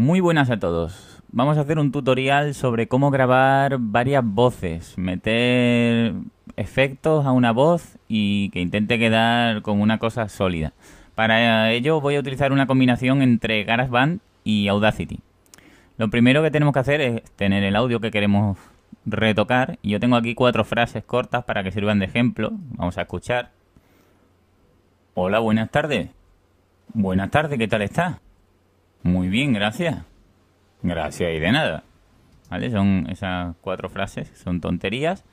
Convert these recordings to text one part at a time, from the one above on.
Muy buenas a todos. Vamos a hacer un tutorial sobre cómo grabar varias voces, meter efectos a una voz y que intente quedar con una cosa sólida. Para ello voy a utilizar una combinación entre GarageBand y Audacity. Lo primero que tenemos que hacer es tener el audio que queremos retocar. Yo tengo aquí cuatro frases cortas para que sirvan de ejemplo. Vamos a escuchar. Hola, buenas tardes. Buenas tardes, ¿qué tal está muy bien, gracias. Gracias y de nada. ¿Vale? Son esas cuatro frases, son tonterías.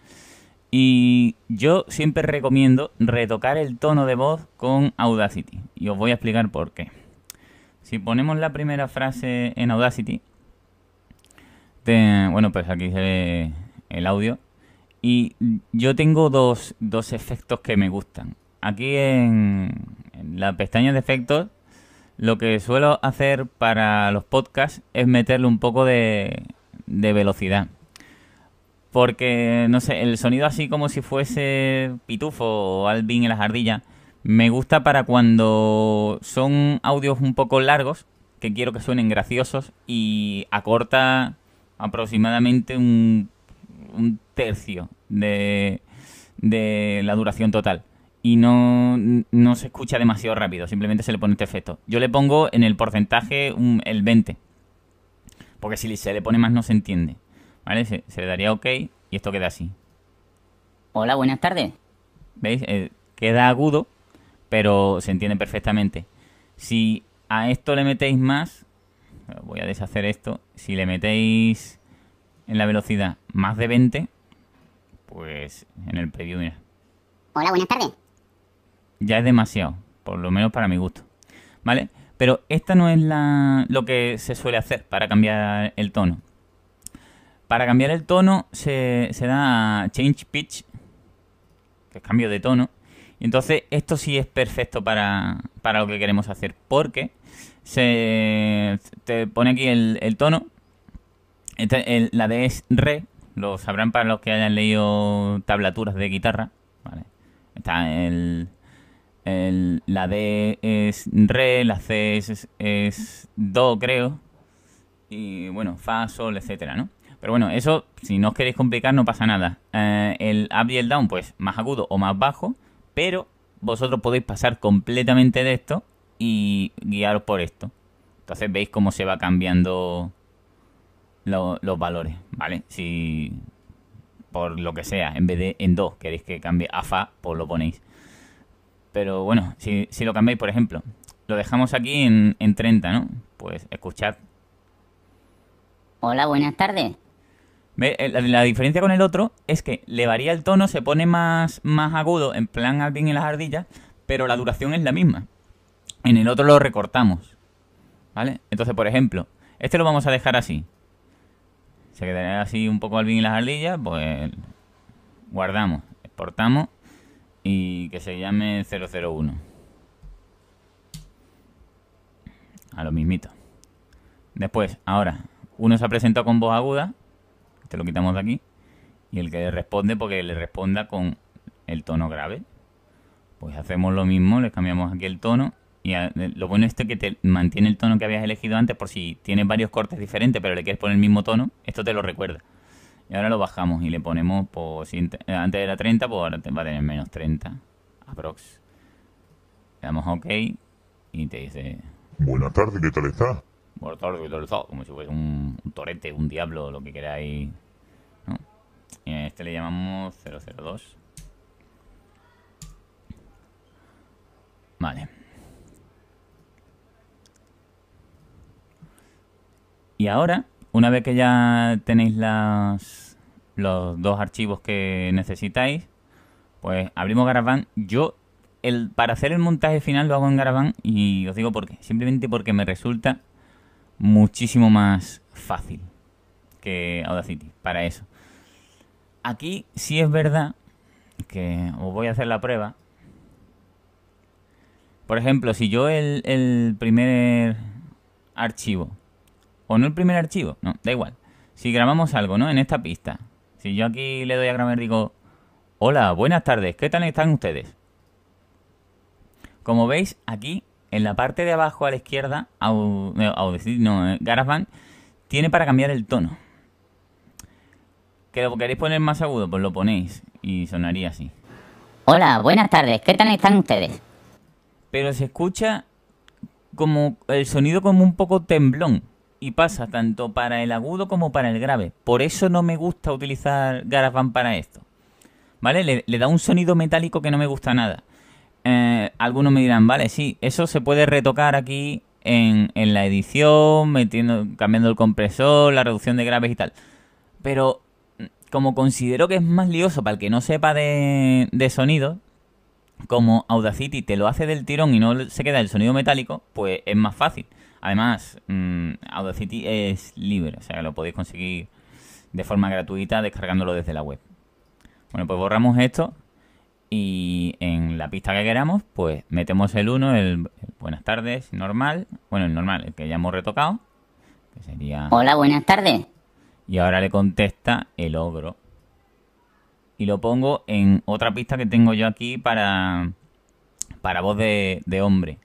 Y yo siempre recomiendo retocar el tono de voz con Audacity. Y os voy a explicar por qué. Si ponemos la primera frase en Audacity, bueno, pues aquí se el audio. Y yo tengo dos, efectos que me gustan. Aquí en, en la pestaña de efectos lo que suelo hacer para los podcasts es meterle un poco de, velocidad. Porque, no sé, el sonido así como si fuese Pitufo o Alvin en las ardillas, me gusta para cuando son audios un poco largos, que quiero que suenen graciosos, y acorta aproximadamente un, tercio de la duración total y no, se escucha demasiado rápido, simplemente se le pone este efecto. Yo le pongo en el porcentaje el 20, porque si se le pone más no se entiende. ¿Vale? Se, le daría OK y esto queda así. Hola, buenas tardes. ¿Veis? Eh, queda agudo, pero se entiende perfectamente. Si a esto le metéis más, voy a deshacer esto, si le metéis en la velocidad más de 20, pues en el preview, mira. Hola, buenas tardes ya es demasiado, por lo menos para mi gusto, ¿vale? Pero esta no es la, lo que se suele hacer para cambiar el tono. Para cambiar el tono se, se da change pitch, que es cambio de tono. Y entonces esto sí es perfecto para, lo que queremos hacer, porque se te pone aquí el, tono. Este, la de es re, lo sabrán para los que hayan leído tablaturas de guitarra. Está el, el, la D es Re, la C es, Do, creo. Y bueno, Fa, Sol, etcétera, ¿no? Pero bueno, eso, si no os queréis complicar, no pasa nada. Eh, el up y el down, pues más agudo o más bajo, pero vosotros podéis pasar completamente de esto y guiaros por esto. Entonces veis cómo se va cambiando los valores, ¿vale? Si por lo que sea, en vez de en Do queréis que cambie a fa, pues lo ponéis. Pero bueno, si, lo cambiáis, por ejemplo, lo dejamos aquí en, 30, ¿no? Pues escuchad. Hola, buenas tardes. Eh, la, la, diferencia con el otro es que le varía el tono, se pone más, más agudo, en plan Alvin y las ardillas, pero la duración es la misma. En el otro lo recortamos. ¿Vale? Entonces, por ejemplo, este lo vamos a dejar así. Se quedará así un poco Alvin y las ardillas, pues guardamos, exportamos y que se llame 001. A lo mismito. Después, ahora, uno se ha presentado con voz aguda, te lo quitamos de aquí, y el que le responde, porque le responda con el tono grave. Pues hacemos lo mismo, le cambiamos aquí el tono. Y eh, lo bueno este que te mantiene el tono que habías elegido antes por si tienes varios cortes diferentes pero le quieres poner el mismo tono, esto te lo recuerda. Y ahora lo bajamos y le ponemos, por, si eh, antes era 30, pues ahora va a tener menos 30, aprox. Le damos OK y te dice... Buenas tardes, ¿qué tal está? Buenas tardes, ¿qué tal está? Como si fuese un, torete, un diablo, lo que queráis. Y a este le llamamos 002. Vale. Y ahora una vez que ya tenéis las, los dos archivos que necesitáis, pues abrimos Garaván. Yo el, para hacer el montaje final lo hago en Garaván. y os digo por qué. Simplemente porque me resulta muchísimo más fácil que Audacity para eso. Aquí sí es verdad que os voy a hacer la prueba. Por ejemplo, si yo el primer archivo o no el primer archivo, no, da igual. Si grabamos algo, ¿no? En esta pista. Si yo aquí le doy a grabar digo, hola, buenas tardes, ¿qué tal están ustedes? Como veis, aquí, en la parte de abajo a la izquierda, decir eh, no, eh, tiene para cambiar el tono. ¿Que lo queréis poner más agudo? Pues lo ponéis y sonaría así. Hola, buenas tardes, ¿qué tal están ustedes? Pero se escucha como el sonido como un poco temblón y pasa tanto para el agudo como para el grave. Por eso no me gusta utilizar GarageBand para esto. ¿Vale? Le, da un sonido metálico que no me gusta nada. Eh, algunos me dirán, vale, sí, eso se puede retocar aquí en, la edición, metiendo, cambiando el compresor, la reducción de graves y tal. Pero mm, como considero que es más lioso para el que no sepa de, de sonido, como Audacity te lo hace del tirón y no se queda el sonido metálico, pues es más fácil. Además, mm, Audacity es libre, o sea, lo podéis conseguir de forma gratuita descargándolo desde la web. Bueno, pues borramos esto y en la pista que queramos, pues metemos el 1, el, buenas tardes, normal, bueno, el normal, el que ya hemos retocado, que sería... Hola, buenas tardes. Y ahora le contesta el ogro. Y lo pongo en otra pista que tengo yo aquí para, para voz de, de hombre.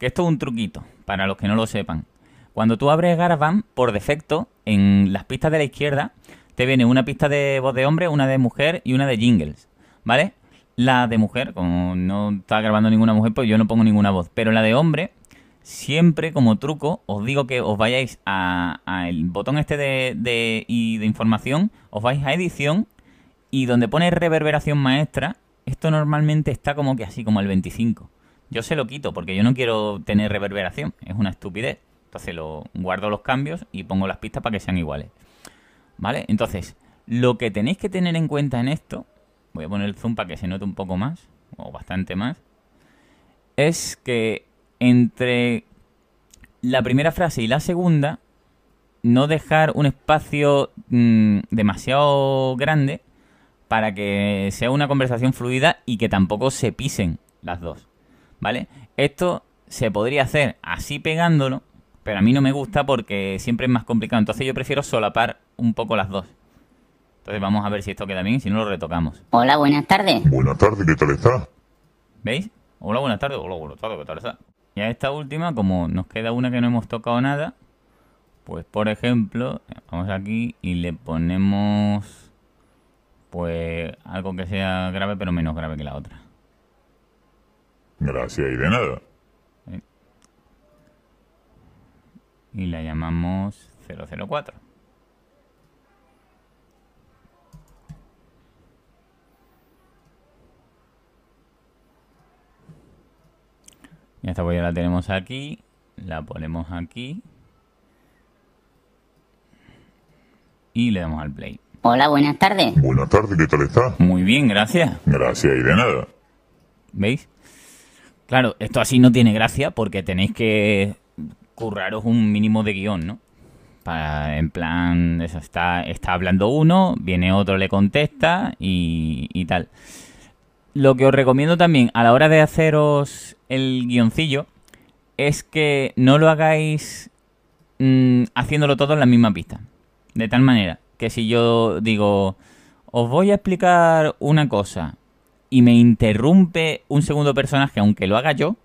Que esto es un truquito, para los que no lo sepan. Cuando tú abres GaraBand, por defecto, en las pistas de la izquierda, te viene una pista de voz de hombre, una de mujer y una de jingles, ¿vale? La de mujer, como no está grabando ninguna mujer, pues yo no pongo ninguna voz. Pero la de hombre, siempre como truco, os digo que os vayáis al botón este de, y de información, os vais a edición y donde pone reverberación maestra, esto normalmente está como que así, como el 25. Yo se lo quito porque yo no quiero tener reverberación, es una estupidez. Entonces lo guardo los cambios y pongo las pistas para que sean iguales. ¿Vale? Entonces, lo que tenéis que tener en cuenta en esto, voy a poner el zoom para que se note un poco más, o bastante más, es que entre la primera frase y la segunda, no dejar un espacio mm, demasiado grande para que sea una conversación fluida y que tampoco se pisen las dos. ¿vale? Esto se podría hacer así pegándolo, pero a mí no me gusta porque siempre es más complicado. Entonces yo prefiero solapar un poco las dos. Entonces vamos a ver si esto queda bien, si no lo retocamos. Hola, buenas tardes. Buenas tardes, ¿qué tal está? ¿Veis? Hola, buenas tardes. Hola, buenas tardes, ¿qué tal está? Y a esta última, como nos queda una que no hemos tocado nada, pues por ejemplo, vamos aquí y le ponemos pues algo que sea grave pero menos grave que la otra. Gracias y de nada. Y la llamamos 004. Y esta pues ya la tenemos aquí. La ponemos aquí. Y le damos al play. Hola, buenas tardes. Buenas tardes, ¿qué tal está? Muy bien, gracias. Gracias y de nada. ¿Veis? Claro, esto así no tiene gracia porque tenéis que curraros un mínimo de guión, ¿no? Para, en plan, está, está hablando uno, viene otro, le contesta y, y tal. Lo que os recomiendo también a la hora de haceros el guioncillo es que no lo hagáis mm, haciéndolo todo en la misma pista. De tal manera que si yo digo, os voy a explicar una cosa y me interrumpe un segundo personaje, aunque lo haga yo,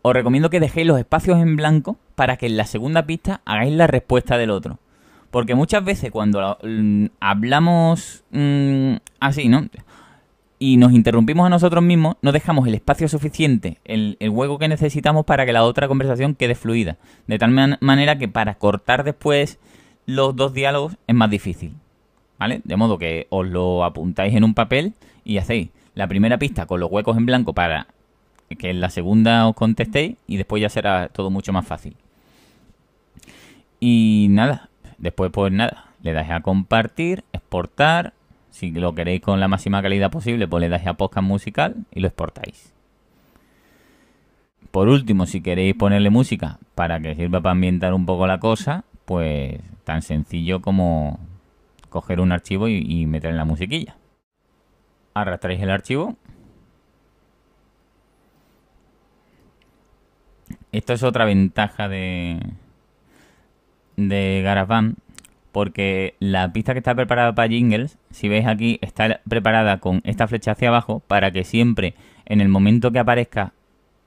os recomiendo que dejéis los espacios en blanco para que en la segunda pista hagáis la respuesta del otro. Porque muchas veces cuando mm, hablamos mm, así, ¿no? Y nos interrumpimos a nosotros mismos, no dejamos el espacio suficiente, el, hueco que necesitamos para que la otra conversación quede fluida. De tal manera que para cortar después los dos diálogos es más difícil. De modo que os lo apuntáis en un papel y hacéis la primera pista con los huecos en blanco para que en la segunda os contestéis y después ya será todo mucho más fácil. Y nada, después pues nada, le dais a compartir, exportar, si lo queréis con la máxima calidad posible, pues le dais a podcast musical y lo exportáis. Por último, si queréis ponerle música para que sirva para ambientar un poco la cosa, pues tan sencillo como coger un archivo y, meter en la musiquilla. Arrastráis el archivo. Esto es otra ventaja de, de porque la pista que está preparada para jingles, si veis aquí, está preparada con esta flecha hacia abajo para que siempre en el momento que aparezca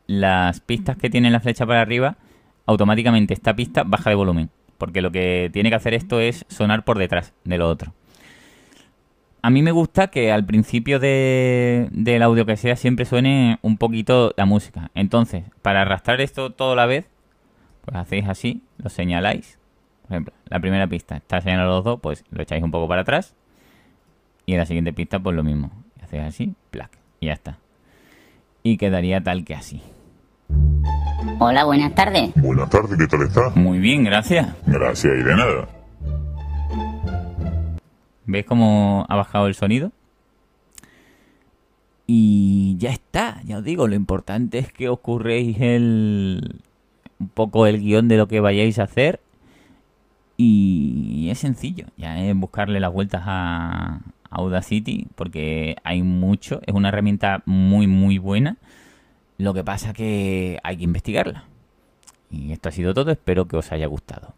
las pistas que tienen la flecha para arriba, automáticamente esta pista baja de volumen porque lo que tiene que hacer esto es sonar por detrás de lo otro. A mí me gusta que al principio del audio que sea siempre suene un poquito la música. Entonces, para arrastrar esto todo a la vez, pues hacéis así, lo señaláis. Por ejemplo, la primera pista está señalado los dos, pues lo echáis un poco para atrás. Y en la siguiente pista, pues lo mismo. Hacéis así, plac, y ya está. Y quedaría tal que así. Hola, buenas tardes. Buenas tardes, ¿qué tal está? Muy bien, gracias. Gracias Irena. de ¿Ves cómo ha bajado el sonido? Y ya está, ya os digo, lo importante es que os curréis el, un poco el guión de lo que vayáis a hacer. Y es sencillo, ya es buscarle las vueltas a Audacity, porque hay mucho, es una herramienta muy, muy buena. Lo que pasa que hay que investigarla. Y esto ha sido todo, espero que os haya gustado.